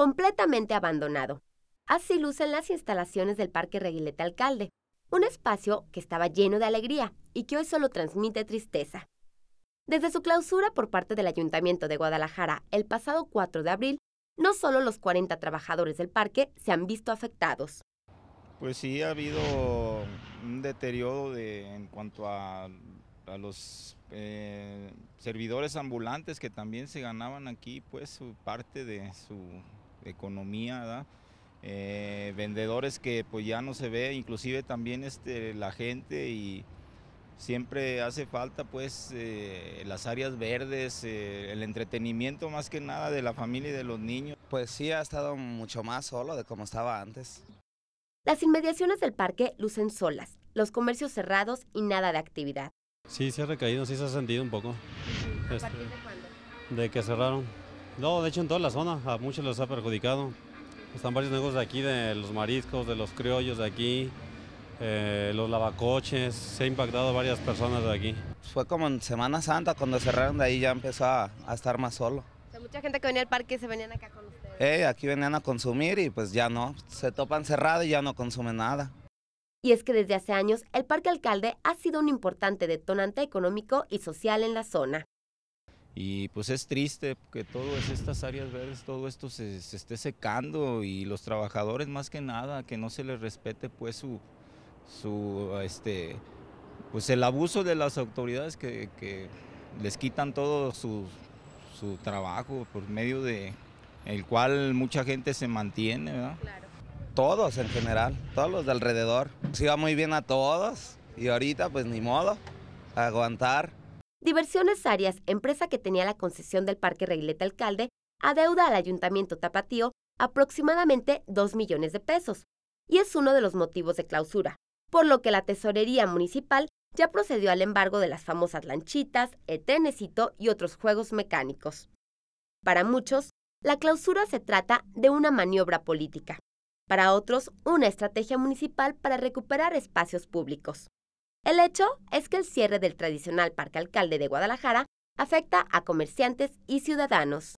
completamente abandonado. Así lucen las instalaciones del Parque Reguilete Alcalde, un espacio que estaba lleno de alegría y que hoy solo transmite tristeza. Desde su clausura por parte del Ayuntamiento de Guadalajara el pasado 4 de abril, no solo los 40 trabajadores del parque se han visto afectados. Pues sí, ha habido un deterioro de, en cuanto a, los eh, servidores ambulantes que también se ganaban aquí pues su parte de su economía, eh, vendedores que pues ya no se ve, inclusive también este, la gente y siempre hace falta pues eh, las áreas verdes, eh, el entretenimiento más que nada de la familia y de los niños. Pues sí, ha estado mucho más solo de como estaba antes. Las inmediaciones del parque lucen solas, los comercios cerrados y nada de actividad. Sí, se ha recaído, sí se ha sentido un poco. ¿A partir este, de cuándo? De que cerraron. No, de hecho en toda la zona, a muchos los ha perjudicado. Están varios negocios de aquí, de los mariscos, de los criollos de aquí, eh, los lavacoches, se ha impactado a varias personas de aquí. Fue como en Semana Santa, cuando cerraron de ahí ya empezó a, estar más solo. O mucha gente que venía al parque se venían acá con ustedes. Eh, aquí venían a consumir y pues ya no, se topan cerrado y ya no consumen nada. Y es que desde hace años el Parque Alcalde ha sido un importante detonante económico y social en la zona. Y pues es triste que todas estas áreas verdes, todo esto se, esté secando y los trabajadores más que nada, que no se les respete pues su, su este, pues el abuso de las autoridades que, les quitan todo su, trabajo por medio de el cual mucha gente se mantiene, ¿verdad? Todos en general, todos los de alrededor. Se iba muy bien a todos y ahorita pues ni modo, aguantar. Diversiones Arias, empresa que tenía la concesión del Parque Reileta Alcalde, adeuda al Ayuntamiento Tapatío aproximadamente 2 millones de pesos, y es uno de los motivos de clausura, por lo que la Tesorería Municipal ya procedió al embargo de las famosas lanchitas, el trenecito y otros juegos mecánicos. Para muchos, la clausura se trata de una maniobra política, para otros, una estrategia municipal para recuperar espacios públicos. El hecho es que el cierre del tradicional Parque Alcalde de Guadalajara afecta a comerciantes y ciudadanos.